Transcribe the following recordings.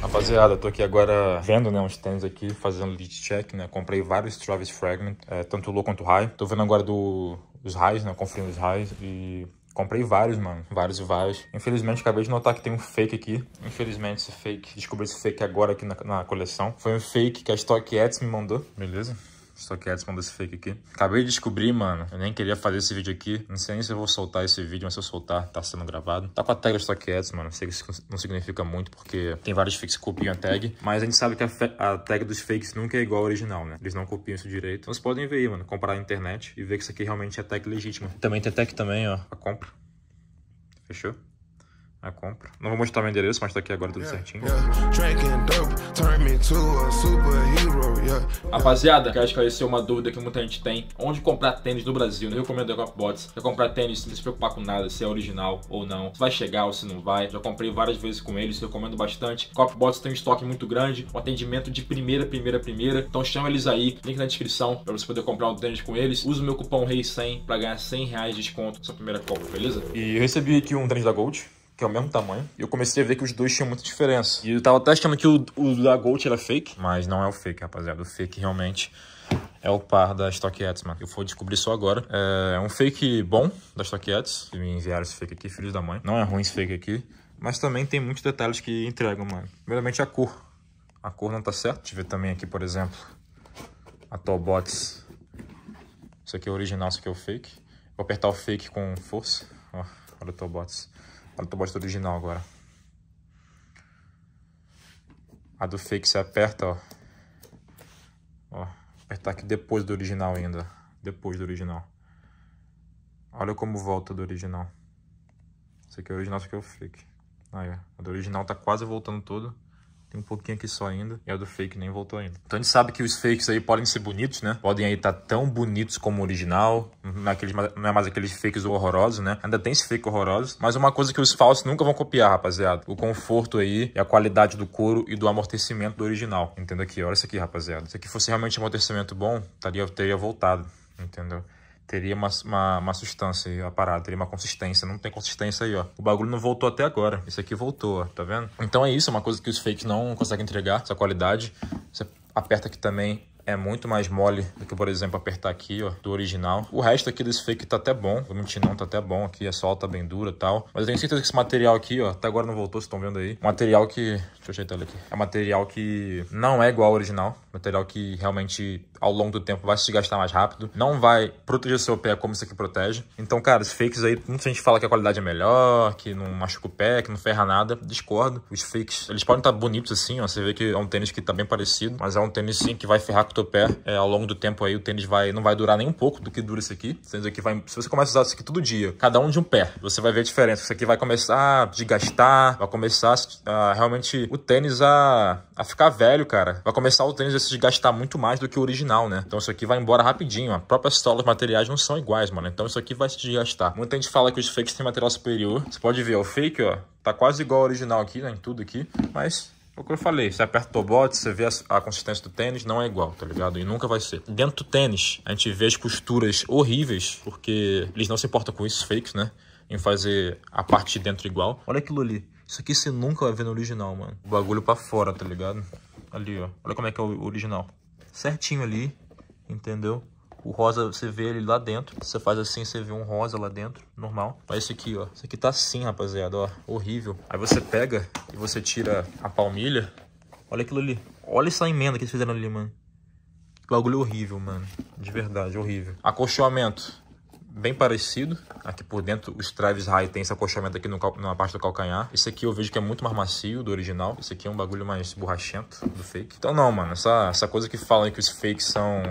Rapaziada, tô aqui agora vendo, né, uns tênis aqui, fazendo lead check, né? Comprei vários Travis Fragment, é, tanto low quanto high. Tô vendo agora do, os highs, né? confirindo os highs e Comprei vários, mano. Vários e vários. Infelizmente, acabei de notar que tem um fake aqui. Infelizmente, esse fake. Descobri esse fake agora aqui na, na coleção. Foi um fake que a Stock Ads me mandou. Beleza? Estou quieto, mandou esse fake aqui. Acabei de descobrir, mano. Eu nem queria fazer esse vídeo aqui. Não sei nem se eu vou soltar esse vídeo, mas se eu soltar, tá sendo gravado. Tá com a tag Stock Ads, mano. Sei que isso não significa muito, porque tem vários fakes que copiam a tag. Mas a gente sabe que a, a tag dos fakes nunca é igual ao original, né? Eles não copiam isso direito. Então vocês podem ver aí, mano. Comparar na internet e ver que isso aqui realmente é tag legítima. Também tem tag também, ó. A compra. Fechou? a compra. Não vou mostrar meu endereço, mas tá aqui agora tudo certinho. Rapaziada, quero esclarecer uma dúvida que muita gente tem. Onde comprar tênis no Brasil? Não recomendo a Bots. Já comprar tênis sem se preocupar com nada, se é original ou não. Se vai chegar ou se não vai. Já comprei várias vezes com eles, recomendo bastante. Copbots tem um estoque muito grande, um atendimento de primeira, primeira, primeira. Então chama eles aí, link na descrição pra você poder comprar um tênis com eles. Usa o meu cupom REI100 pra ganhar 100 reais de desconto na sua primeira compra, beleza? E eu recebi aqui um tênis da Gold que é o mesmo tamanho. E eu comecei a ver que os dois tinham muita diferença. E eu tava até achando que o, o da Gold era fake, mas não é o fake, rapaziada. O fake realmente é o par da Stock mano. Eu vou descobrir só agora. É, é um fake bom da Stock que Me enviaram esse fake aqui, filhos da mãe. Não é ruim esse fake aqui. Mas também tem muitos detalhes que entregam, mano. Primeiramente a cor. A cor não tá certa. Deixa eu ver também aqui, por exemplo, a Tobots. Isso aqui é original, isso aqui é o fake. Vou apertar o fake com força. Ó, olha o Tobots. Olha a bosta original agora. A do fake você aperta, ó. Ó, apertar aqui depois do original ainda. Depois do original. Olha como volta do original. Isso aqui é o original, isso aqui é o fake. Aí, ó. A do original tá quase voltando todo. Tem um pouquinho aqui só ainda. E a do fake nem voltou ainda. Então a gente sabe que os fakes aí podem ser bonitos, né? Podem aí estar tá tão bonitos como o original. Não é, não é mais aqueles fakes horrorosos, né? Ainda tem esse fake horroroso. Mas uma coisa que os falsos nunca vão copiar, rapaziada. O conforto aí e a qualidade do couro e do amortecimento do original. Entenda aqui, olha isso aqui, rapaziada. Se aqui fosse realmente um amortecimento bom, estaria, teria voltado. Entendeu? teria uma, uma, uma substância aí, a parada, teria uma consistência. Não tem consistência aí, ó. O bagulho não voltou até agora. Isso aqui voltou, ó, tá vendo? Então é isso, é uma coisa que os fakes não conseguem entregar, essa qualidade. Você aperta aqui também é muito mais mole do que, por exemplo, apertar aqui, ó, do original. O resto aqui desse fake tá até bom, vou mentir não, tá até bom aqui, a é solta tá bem dura e tal. Mas eu tenho certeza que esse material aqui, ó, até agora não voltou, vocês estão vendo aí. Material que, deixa eu ajeitar ele aqui. É material que não é igual ao original, material que realmente ao longo do tempo vai se gastar mais rápido, não vai proteger seu pé como isso aqui protege. Então, cara, os fakes aí, muita gente fala que a qualidade é melhor, que não machuca o pé, que não ferra nada, discordo. Os fakes, eles podem estar tá bonitos assim, ó, você vê que é um tênis que tá bem parecido, mas é um tênis sim que vai ferrar com o pé é, ao longo do tempo aí o tênis vai não vai durar nem um pouco do que dura isso aqui sendo que vai se você começa a usar isso aqui todo dia cada um de um pé você vai ver a diferença isso aqui vai começar a desgastar vai começar a, realmente o tênis a, a ficar velho cara vai começar o tênis a se desgastar muito mais do que o original né então isso aqui vai embora rapidinho a própria sola os materiais não são iguais mano então isso aqui vai se desgastar muita gente fala que os fakes têm material superior você pode ver o fake ó tá quase igual ao original aqui né em tudo aqui mas é o que eu falei, você aperta o bot, você vê a, a, consistência do tênis, não é igual, tá ligado? E nunca vai ser. Dentro do tênis, a gente vê as costuras horríveis, porque eles não se importam com isso, fakes, né? Em fazer a parte de dentro igual. Olha aquilo ali. Isso aqui você nunca vai ver no original, mano. O bagulho pra fora, tá ligado? Ali, ó. Olha como é que é o original. Certinho ali, entendeu? O rosa, você vê ele lá dentro. Você faz assim, você vê um rosa lá dentro, normal. Mas esse aqui, ó. Esse aqui tá assim, rapaziada, ó. Horrível. Aí você pega e você tira a palmilha. Olha aquilo ali. Olha essa emenda que eles fizeram ali, mano. Que bagulho horrível, mano. De verdade, horrível. Acolchoamento bem parecido. Aqui por dentro, os Travis High tem esse acostamento aqui no, na parte do calcanhar. Esse aqui eu vejo que é muito mais macio do original. Esse aqui é um bagulho mais borrachento do fake. Então não, mano, essa, essa coisa que falam que os fakes são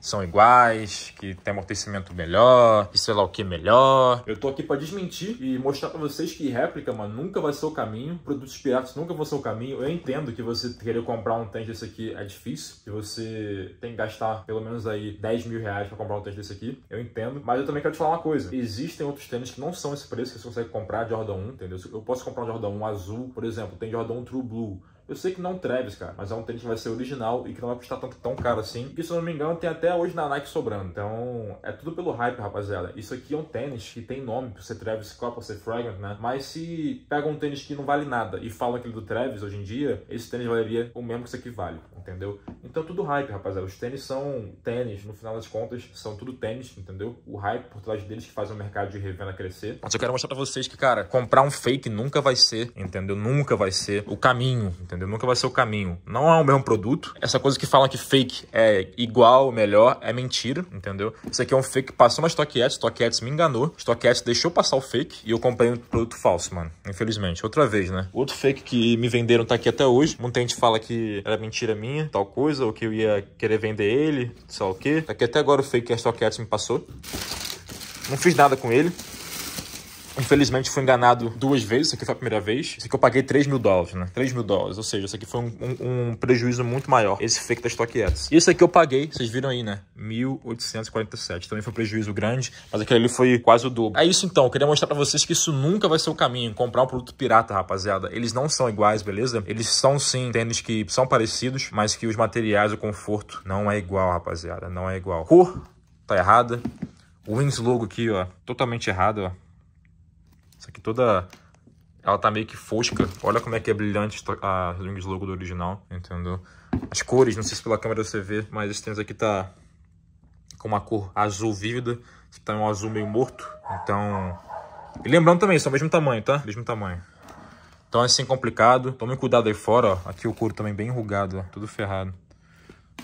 são iguais, que tem amortecimento melhor, que sei lá o que é melhor. Eu tô aqui para desmentir e mostrar para vocês que réplica, mano, nunca vai ser o caminho. Produtos piratas nunca vão ser o caminho. Eu entendo que você querer comprar um tênis desse aqui é difícil, que você tem que gastar pelo menos aí 10 mil reais para comprar um tênis desse aqui. Eu entendo. Mas eu também quero te falar uma coisa. Existem outros tênis que não são esse preço que você consegue comprar de Jordan 1, entendeu? Eu posso comprar um Jordan 1 azul, por exemplo. Tem Jordan 1 True Blue. Eu sei que não Travis, cara, mas é um tênis que vai ser original e que não vai custar tanto, tão caro assim. E se eu não me engano, tem até hoje na Nike sobrando. Então, é tudo pelo hype, rapaziada. Isso aqui é um tênis que tem nome pra ser Travis Scott, pra ser Fragrant, né? Mas se pega um tênis que não vale nada e fala aquele é do Travis hoje em dia, esse tênis valeria o mesmo que isso aqui vale, entendeu? Então, tudo hype, rapaziada. Os tênis são tênis, no final das contas, são tudo tênis, entendeu? O hype por trás deles que faz o mercado de revenda crescer. Mas eu quero mostrar pra vocês que, cara, comprar um fake nunca vai ser, entendeu? Nunca vai ser o caminho, entendeu? entendeu? Nunca vai ser o caminho. Não é o mesmo produto. Essa coisa que falam que fake é igual, melhor, é mentira, entendeu? Isso aqui é um fake que passou na StockX, StockX me enganou, StockX deixou passar o fake e eu comprei um produto falso, mano. Infelizmente. Outra vez, né? Outro fake que me venderam tá aqui até hoje. Muita gente fala que era mentira minha, tal coisa, ou que eu ia querer vender ele, sei lá o quê. Tá aqui até agora o fake que a StockX me passou. Não fiz nada com ele. Infelizmente, fui enganado duas vezes. Isso aqui foi a primeira vez. Isso aqui eu paguei 3 mil dólares, né? 3 mil dólares. Ou seja, isso aqui foi um, um, um prejuízo muito maior. Esse fake da Stock Ads. Isso aqui eu paguei, vocês viram aí, né? 1.847. Também foi um prejuízo grande, mas aquele ali foi quase o dobro. É isso então. Eu queria mostrar pra vocês que isso nunca vai ser o caminho. Comprar um produto pirata, rapaziada. Eles não são iguais, beleza? Eles são sim tênis que são parecidos, mas que os materiais, o conforto não é igual, rapaziada. Não é igual. Cor tá errada. O Wings logo aqui, ó, totalmente errado, ó. Isso aqui toda... Ela tá meio que fosca. Olha como é que é brilhante a Ring Logo do original, entendeu? As cores, não sei se pela câmera você vê, mas esse tênis aqui tá com uma cor azul vívida. Esse aqui tá um azul meio morto. Então... E lembrando também, são é o mesmo tamanho, tá? Mesmo tamanho. Então é assim complicado. Tome cuidado aí fora, ó. Aqui o couro também bem enrugado, ó. Tudo ferrado.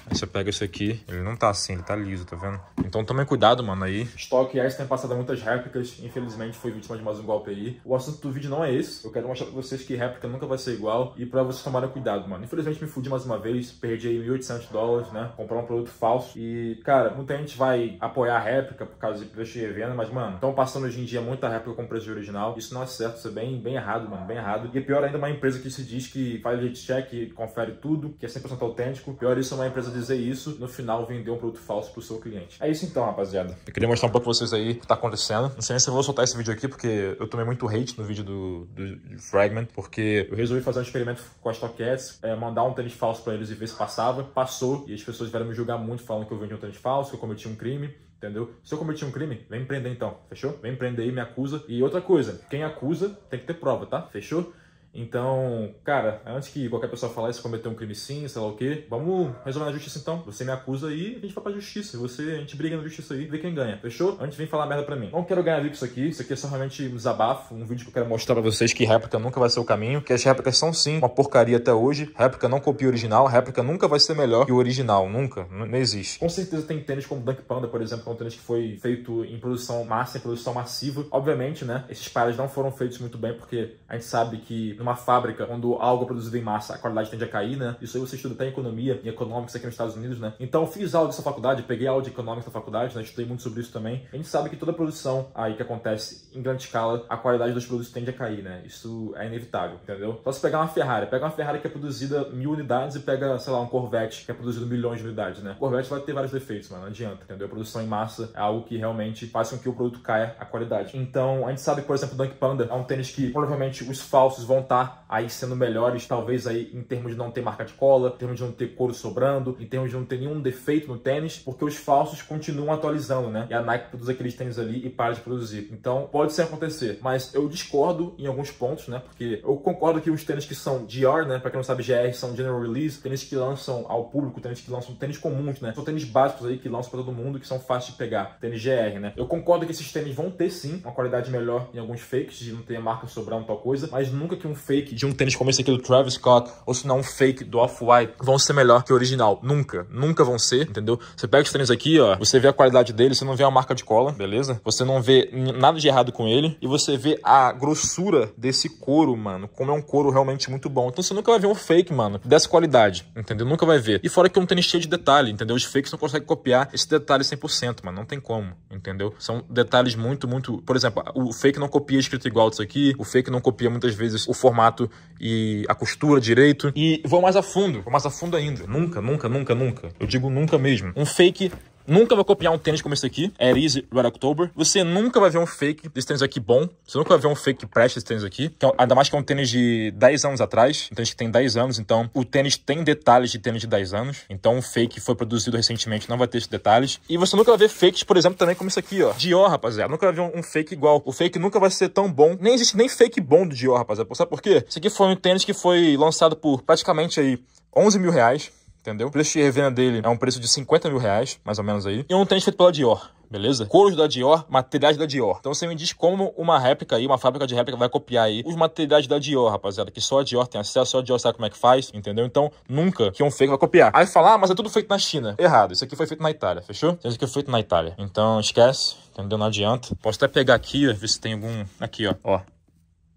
Aí você pega esse aqui, ele não tá assim, ele tá liso, tá vendo? Então tome cuidado, mano, aí. Estoque S tem passado muitas réplicas, infelizmente foi vítima de mais um golpe aí. O assunto do vídeo não é esse, eu quero mostrar pra vocês que réplica nunca vai ser igual e pra vocês tomarem cuidado, mano. Infelizmente me fudi mais uma vez, perdi aí 1.800 dólares, né? Comprar um produto falso e, cara, muita gente vai apoiar a réplica por causa de preço de revenda, mas, mano, estão passando hoje em dia muita réplica com preço de original. Isso não é certo, isso é bem, bem errado, mano, bem errado. E é pior ainda, uma empresa que se diz que faz o check, confere tudo, que é 100% autêntico. Pior isso, é uma empresa empresa dizer isso no final vender um produto falso pro seu cliente. É isso então, rapaziada. Eu queria mostrar um pouco pra vocês aí o que tá acontecendo. Não sei nem se eu vou soltar esse vídeo aqui, porque eu tomei muito hate no vídeo do, do Fragment, porque eu resolvi fazer um experimento com a StockX, é, mandar um tênis falso para eles e ver se passava. Passou, e as pessoas vieram me julgar muito falando que eu vendi um tênis falso, que eu cometi um crime entendeu? Se eu cometi um crime, vem me prender então, fechou? Vem me prender aí, me acusa. E outra coisa, quem acusa tem que ter prova, tá? Fechou? Então, cara, antes que qualquer pessoa falar isso, cometer um crime sim, sei lá o quê, vamos resolver na justiça então. Você me acusa aí, a gente vai pra justiça. Você, a gente briga na justiça aí, vê quem ganha, fechou? Antes vem falar merda pra mim. Não quero ganhar vídeo isso aqui, isso aqui é só realmente um desabafo, um vídeo que eu quero mostrar pra vocês que réplica nunca vai ser o caminho, que as réplicas são sim uma porcaria até hoje, réplica não copia o original, réplica nunca vai ser melhor que o original, nunca, não, existe. Com certeza tem tênis como Dunk Panda, por exemplo, que é um tênis que foi feito em produção massa, em produção massiva. Obviamente, né, esses pares não foram feitos muito bem, porque a gente sabe que numa fábrica, quando algo é produzido em massa, a qualidade tende a cair, né? Isso aí você estuda até em economia, e econômica aqui nos Estados Unidos, né? Então fiz aula dessa faculdade, peguei aula de econômica da faculdade, né? Estudei muito sobre isso também. A gente sabe que toda produção aí que acontece em grande escala, a qualidade dos produtos tende a cair, né? Isso é inevitável, entendeu? Só se pegar uma Ferrari, pega uma Ferrari que é produzida mil unidades e pega, sei lá, um Corvette que é produzido milhões de unidades, né? O Corvette vai ter vários defeitos, mas não adianta, entendeu? A produção em massa é algo que realmente faz com que o produto caia a qualidade. Então, a gente sabe, por exemplo, o Dunk Panda é um tênis que provavelmente os falsos vão estar Tá aí sendo melhores, talvez aí em termos de não ter marca de cola, em termos de não ter couro sobrando, em termos de não ter nenhum defeito no tênis, porque os falsos continuam atualizando, né? E a Nike produz aqueles tênis ali e para de produzir. Então, pode ser acontecer, mas eu discordo em alguns pontos, né? Porque eu concordo que os tênis que são GR, né, para quem não sabe, GR são General Release, tênis que lançam ao público, tênis que lançam tênis comuns, né? São tênis básicos aí que lançam para todo mundo, que são fáceis de pegar, tênis GR, né? Eu concordo que esses tênis vão ter sim uma qualidade melhor em alguns fakes, de não ter marca sobrando tal coisa, mas nunca que um fake de um tênis como esse aqui do Travis Scott, ou se não um fake do Off-White, vão ser melhor que o original. Nunca, nunca vão ser, entendeu? Você pega os tênis aqui, ó, você vê a qualidade dele, você não vê a marca de cola, beleza? Você não vê nada de errado com ele, e você vê a grossura desse couro, mano, como é um couro realmente muito bom. Então você nunca vai ver um fake, mano, dessa qualidade, entendeu? Nunca vai ver. E fora que é um tênis cheio de detalhe, entendeu? Os fakes não conseguem copiar esse detalhe 100%, mano, não tem como, entendeu? São detalhes muito, muito... Por exemplo, o fake não copia escrito igual disso aqui, o fake não copia muitas vezes o formato e a costura direito. E vou mais a fundo, vou mais a fundo ainda. Nunca, nunca, nunca, nunca. Eu digo nunca mesmo. Um fake nunca vai copiar um tênis como esse aqui, Air é Easy Red October. Você nunca vai ver um fake desse tênis aqui bom. Você nunca vai ver um fake que preste esse tênis aqui. É, ainda mais que é um tênis de 10 anos atrás. Um tênis que tem 10 anos, então o tênis tem detalhes de tênis de 10 anos. Então um fake que foi produzido recentemente não vai ter esses detalhes. E você nunca vai ver fakes, por exemplo, também como esse aqui, ó. Dior, rapaziada. Nunca vai ver um, um fake igual. O fake nunca vai ser tão bom. Nem existe nem fake bom do Dior, rapaziada. Sabe por quê? Esse aqui foi um tênis que foi lançado por praticamente aí 11 mil reais entendeu? O preço de revenda dele é um preço de 50 mil reais, mais ou menos aí. E um tênis feito pela Dior, beleza? Couros da Dior, materiais da Dior. Então você me diz como uma réplica aí, uma fábrica de réplica vai copiar aí os materiais da Dior, rapaziada, que só a Dior tem acesso, só a Dior sabe como é que faz, entendeu? Então nunca que um fake vai copiar. Aí falar, ah, mas é tudo feito na China. Errado, isso aqui foi feito na Itália, fechou? Isso aqui foi é feito na Itália. Então esquece, entendeu? Não adianta. Posso até pegar aqui, ver se tem algum... Aqui, ó. Ó.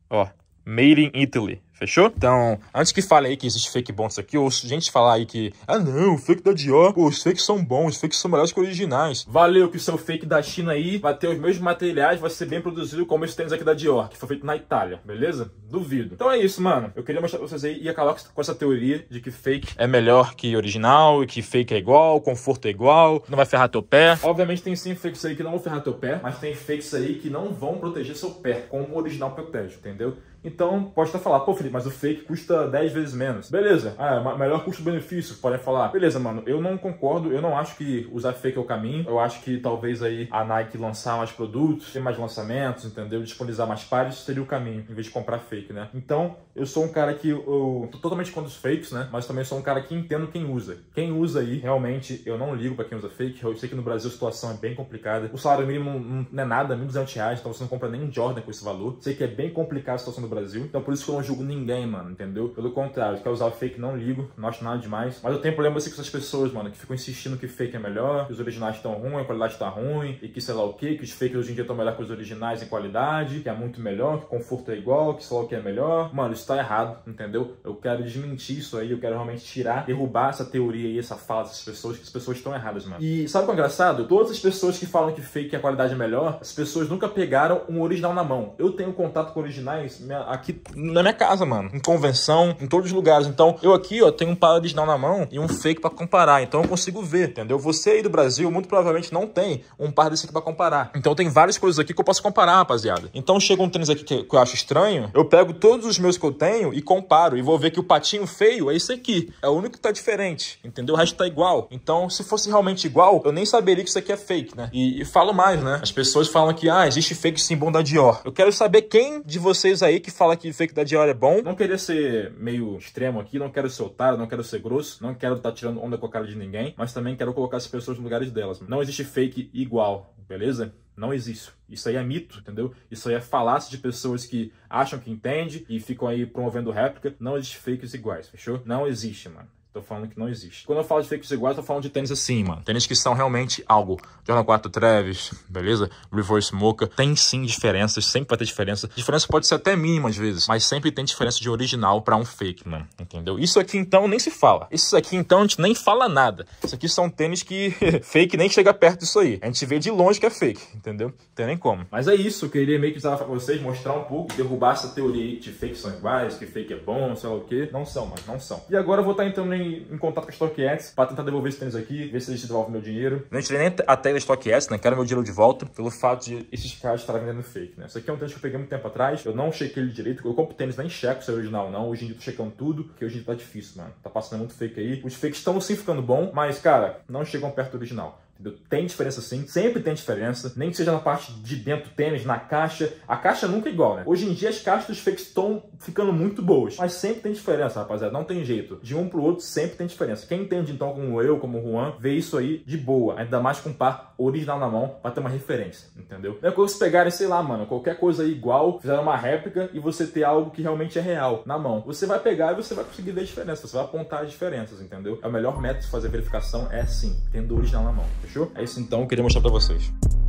Ó. Made in Italy. Fechou? Então, antes que fale aí que existe fake bom isso aqui, ou gente falar aí que, ah não, fake da Dior, pô, os fakes são bons, os fakes são melhores que originais. Valeu que o seu fake da China aí vai ter os mesmos materiais, vai ser bem produzido como esse tênis aqui da Dior, que foi feito na Itália, beleza? Duvido. Então é isso, mano. Eu queria mostrar pra vocês aí e acabar com essa teoria de que fake é melhor que original, e que fake é igual, conforto é igual, não vai ferrar teu pé. Obviamente tem sim fakes aí que não vão ferrar teu pé, mas tem fakes aí que não vão proteger seu pé, como o original protege, entendeu? Então, pode estar falar, pô, Felipe, mas o fake custa 10 vezes menos. Beleza, ah, melhor custo-benefício, podem falar. Beleza, mano, eu não concordo, eu não acho que usar fake é o caminho. Eu acho que talvez aí a Nike lançar mais produtos, ter mais lançamentos, entendeu? Disponibilizar mais pares seria o caminho, em vez de comprar fake, né? Então, eu sou um cara que eu tô totalmente contra os fakes, né? Mas também sou um cara que entendo quem usa. Quem usa aí, realmente, eu não ligo pra quem usa fake. Eu sei que no Brasil a situação é bem complicada. O salário mínimo não é nada, 1.200 reais, então você não compra nem um Jordan com esse valor. Sei que é bem complicada a situação do Brasil. Então por isso que eu não julgo ninguém, mano, entendeu? Pelo contrário, quer usar fake, não ligo, não acho nada demais. Mas eu tenho problema assim, com essas pessoas, mano, que ficam insistindo que fake é melhor, que os originais estão ruins, a qualidade tá ruim, e que sei lá o que, que os fakes hoje em dia estão melhor que os originais em qualidade, que é muito melhor, que conforto é igual, que sei lá o que é melhor. Mano, isso tá errado, entendeu? Eu quero desmentir isso aí, eu quero realmente tirar, derrubar essa teoria aí, essa fala dessas pessoas, que as pessoas estão erradas, mano. E sabe o que é engraçado? Todas as pessoas que falam que fake é a qualidade melhor, as pessoas nunca pegaram um original na mão. Eu tenho contato com originais, minha aqui na minha casa, mano. Em convenção, em todos os lugares. Então, eu aqui, ó, tenho um par original na mão e um fake para comparar. Então, eu consigo ver, entendeu? Você aí do Brasil, muito provavelmente não tem um par desse aqui pra comparar. Então, tem várias coisas aqui que eu posso comparar, rapaziada. Então, chega um tênis aqui que, eu acho estranho, eu pego todos os meus que eu tenho e comparo. E vou ver que o patinho feio é esse aqui. É o único que tá diferente, entendeu? O resto tá igual. Então, se fosse realmente igual, eu nem saberia que isso aqui é fake, né? E, e falo mais, né? As pessoas falam que, ah, existe fake sim, bom da Dior. Eu quero saber quem de vocês aí que que fala que fake da Dior é bom. Não queria ser meio extremo aqui, não quero ser otário, não quero ser grosso, não quero estar tá tirando onda com a cara de ninguém, mas também quero colocar as pessoas no lugares delas. Não existe fake igual, beleza? Não existe. Isso aí é mito, entendeu? Isso aí é falácia de pessoas que acham que entende e ficam aí promovendo réplica. Não existe fakes iguais, fechou? Não existe, mano. Tô falando que não existe. Quando eu falo de fakes iguais, tô falando de tênis assim, mano. Tênis que são realmente algo. Jordan 4 Travis, beleza? Reverse Mocha. Tem sim diferenças, sempre vai ter diferença. diferença pode ser até mínima às vezes, mas sempre tem diferença de original para um fake, mano. Entendeu? Isso aqui então nem se fala. Isso aqui então a gente nem fala nada. Isso aqui são tênis que fake nem chega perto disso aí. A gente vê de longe que é fake, entendeu? Não tem nem como. Mas é isso, eu queria meio que usar pra vocês, mostrar um pouco, derrubar essa teoria aí de fake são iguais, que fake é bom, sei lá o quê. Não são, mas não são. E agora eu vou estar tá entrando em, em contato com a Stock para tentar devolver esse tênis aqui, ver se eles devolvem meu dinheiro. Não tirei nem até da Stock X, né? Quero meu dinheiro de volta pelo fato de esses caras estarem vendendo fake, né? Isso aqui é um tênis que eu peguei muito tempo atrás, eu não chequei ele direito, eu compro tênis, nem checo se é original ou não. Hoje em dia eu tô checando tudo, porque hoje em dia tá difícil, mano. Tá passando muito fake aí. Os fakes estão sim ficando bom, mas, cara, não chegam perto do original. Entendeu? Tem diferença sim, sempre tem diferença, nem que seja na parte de dentro do tênis, na caixa. A caixa nunca é igual, né? Hoje em dia as caixas dos fakes estão ficando muito boas, mas sempre tem diferença, rapaziada, não tem jeito. De um pro outro sempre tem diferença. Quem entende então, como eu, como o Juan, vê isso aí de boa, ainda mais com um par original na mão, pra ter uma referência, entendeu? Não é como se pegarem, sei lá, mano, qualquer coisa aí igual, fizeram uma réplica e você ter algo que realmente é real na mão. Você vai pegar e você vai conseguir ver a diferença, você vai apontar as diferenças, entendeu? É o melhor método de fazer verificação é sim, tendo o original na mão fechou? É isso então, eu queria mostrar para vocês.